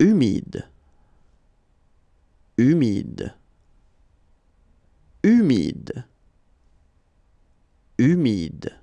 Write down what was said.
humide humide humide humide